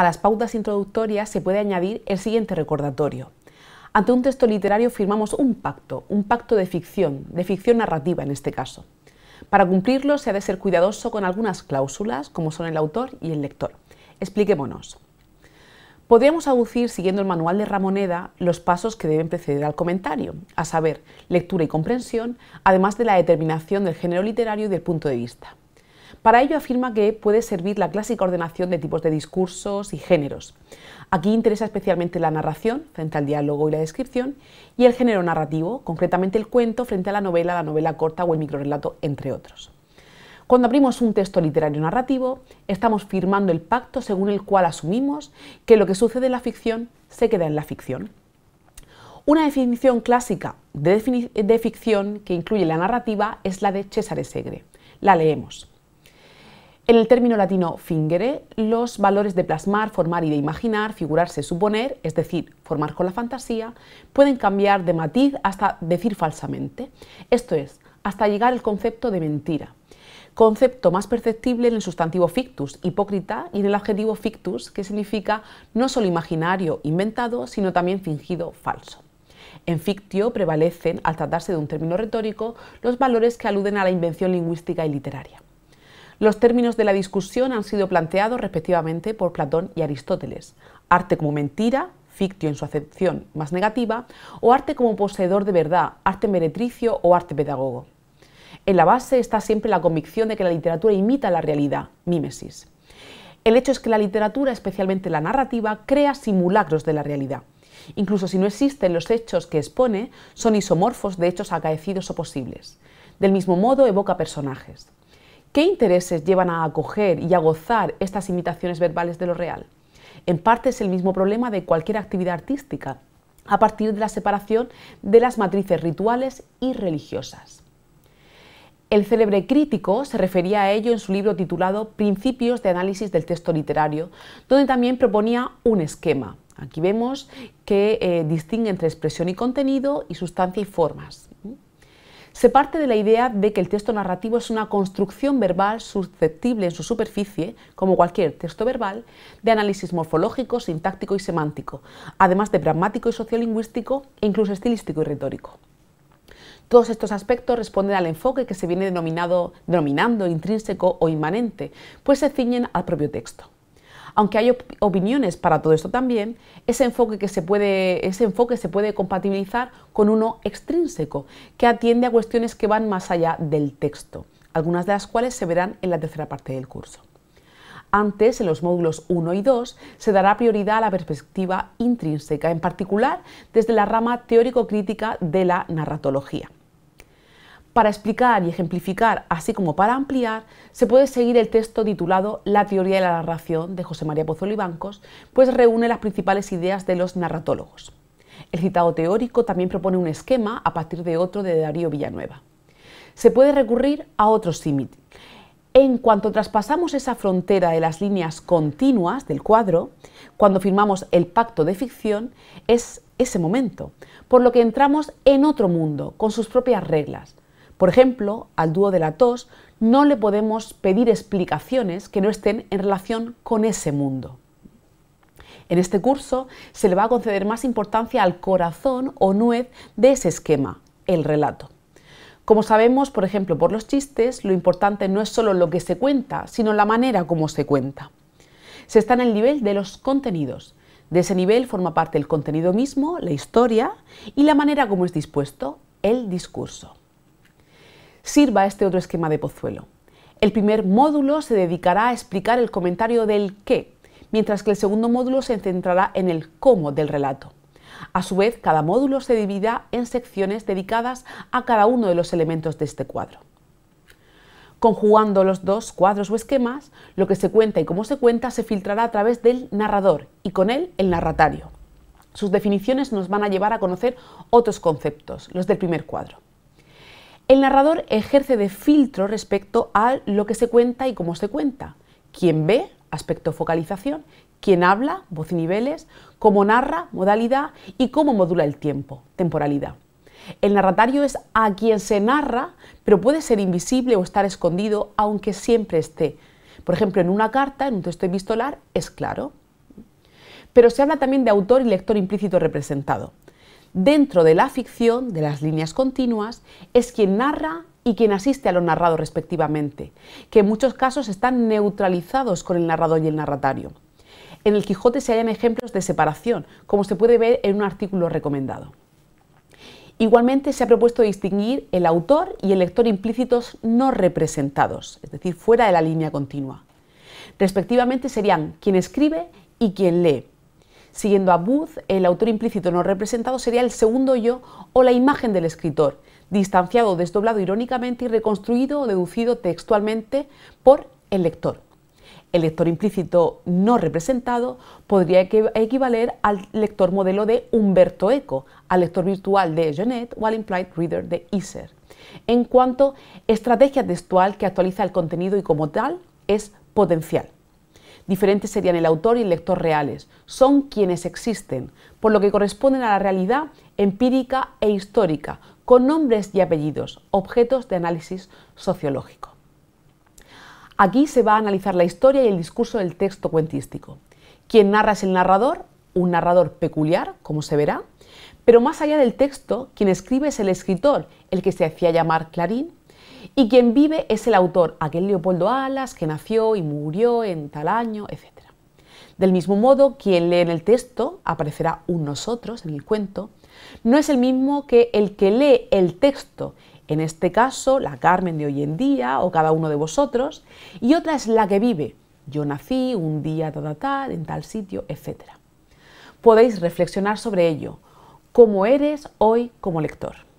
A las pautas introductorias se puede añadir el siguiente recordatorio. Ante un texto literario firmamos un pacto, un pacto de ficción, de ficción narrativa en este caso. Para cumplirlo se ha de ser cuidadoso con algunas cláusulas, como son el autor y el lector. Expliquémonos. Podríamos aducir, siguiendo el manual de Ramoneda, los pasos que deben preceder al comentario, a saber, lectura y comprensión, además de la determinación del género literario y del punto de vista. Para ello afirma que puede servir la clásica ordenación de tipos de discursos y géneros. Aquí interesa especialmente la narración, frente al diálogo y la descripción, y el género narrativo, concretamente el cuento frente a la novela, la novela corta o el microrelato, entre otros. Cuando abrimos un texto literario narrativo, estamos firmando el pacto según el cual asumimos que lo que sucede en la ficción se queda en la ficción. Una definición clásica de, ficción que incluye la narrativa es la de César Segre. La leemos. En el término latino fingere, los valores de plasmar, formar y de imaginar, figurarse, suponer, es decir, formar con la fantasía, pueden cambiar de matiz hasta decir falsamente, esto es, hasta llegar al concepto de mentira concepto más perceptible en el sustantivo fictus, hipócrita, y en el adjetivo fictus, que significa no solo imaginario, inventado, sino también fingido, falso. En fictio prevalecen, al tratarse de un término retórico, los valores que aluden a la invención lingüística y literaria. Los términos de la discusión han sido planteados respectivamente por Platón y Aristóteles. Arte como mentira, fictio en su acepción más negativa, o arte como poseedor de verdad, arte meretricio o arte pedagogo. En la base está siempre la convicción de que la literatura imita la realidad, mímesis. El hecho es que la literatura, especialmente la narrativa, crea simulacros de la realidad. Incluso si no existen los hechos que expone, son isomorfos de hechos acaecidos o posibles. Del mismo modo, evoca personajes. ¿Qué intereses llevan a acoger y a gozar estas imitaciones verbales de lo real? En parte es el mismo problema de cualquier actividad artística, a partir de la separación de las matrices rituales y religiosas. El célebre crítico se refería a ello en su libro titulado Principios de Análisis del Texto Literario, donde también proponía un esquema. Aquí vemos que eh, distingue entre expresión y contenido y sustancia y formas. Se parte de la idea de que el texto narrativo es una construcción verbal susceptible en su superficie, como cualquier texto verbal, de análisis morfológico, sintáctico y semántico, además de pragmático y sociolingüístico e incluso estilístico y retórico. Todos estos aspectos responden al enfoque que se viene denominado, denominando intrínseco o inmanente, pues se ciñen al propio texto aunque hay opiniones para todo esto también, ese enfoque, se puede, ese enfoque se puede compatibilizar con uno extrínseco, que atiende a cuestiones que van más allá del texto, algunas de las cuales se verán en la tercera parte del curso. Antes, en los módulos 1 y 2, se dará prioridad a la perspectiva intrínseca, en particular desde la rama teórico-crítica de la narratología. Para explicar y ejemplificar, así como para ampliar, se puede seguir el texto titulado La teoría de la narración de José María Pozuelo Bancos, pues reúne las principales ideas de los narratólogos. El citado teórico también propone un esquema a partir de otro de Darío Villanueva. Se puede recurrir a otro símil. En cuanto traspasamos esa frontera de las líneas continuas del cuadro, cuando firmamos el pacto de ficción, es ese momento, por lo que entramos en otro mundo, con sus propias reglas, por ejemplo, al dúo de la tos no le podemos pedir explicaciones que no estén en relación con ese mundo. En este curso se le va a conceder más importancia al corazón o nuez de ese esquema, el relato. Como sabemos, por ejemplo, por los chistes, lo importante no es solo lo que se cuenta, sino la manera como se cuenta. Se está en el nivel de los contenidos. De ese nivel forma parte el contenido mismo, la historia y la manera como es dispuesto el discurso sirva este otro esquema de Pozuelo. El primer módulo se dedicará a explicar el comentario del qué, mientras que el segundo módulo se centrará en el cómo del relato. A su vez, cada módulo se dividirá en secciones dedicadas a cada uno de los elementos de este cuadro. Conjugando los dos cuadros o esquemas, lo que se cuenta y cómo se cuenta se filtrará a través del narrador y con él el narratario. Sus definiciones nos van a llevar a conocer otros conceptos, los del primer cuadro. El narrador ejerce de filtro respecto a lo que se cuenta y cómo se cuenta. Quien ve, aspecto focalización, quien habla, voz y niveles, cómo narra, modalidad y cómo modula el tiempo, temporalidad. El narratario es a quien se narra, pero puede ser invisible o estar escondido, aunque siempre esté. Por ejemplo, en una carta, en un texto epistolar, es claro. Pero se habla también de autor y lector implícito representado dentro de la ficción, de las líneas continuas, es quien narra y quien asiste a lo narrado respectivamente, que en muchos casos están neutralizados con el narrador y el narratario. En el Quijote se hallan ejemplos de separación, como se puede ver en un artículo recomendado. Igualmente se ha propuesto distinguir el autor y el lector implícitos no representados, es decir, fuera de la línea continua. Respectivamente serían quien escribe y quien lee, Siguiendo a Booth, el autor implícito no representado sería el segundo yo o la imagen del escritor, distanciado, desdoblado irónicamente y reconstruido o deducido textualmente por el lector. El lector implícito no representado podría equivaler al lector modelo de Humberto Eco, al lector virtual de Jeannette o al implied reader de Iser. En cuanto estrategia textual que actualiza el contenido y como tal es potencial. Diferentes serían el autor y el lector reales. Son quienes existen, por lo que corresponden a la realidad empírica e histórica, con nombres y apellidos, objetos de análisis sociológico. Aquí se va a analizar la historia y el discurso del texto cuentístico. Quien narra es el narrador, un narrador peculiar, como se verá, pero más allá del texto, quien escribe es el escritor, el que se hacía llamar Clarín, y quien vive es el autor, aquel Leopoldo Alas que nació y murió en tal año, etc. Del mismo modo, quien lee en el texto, aparecerá un nosotros en el cuento, no es el mismo que el que lee el texto, en este caso la Carmen de hoy en día o cada uno de vosotros, y otra es la que vive, yo nací un día tal, tal, en tal sitio, etc. Podéis reflexionar sobre ello, cómo eres hoy como lector.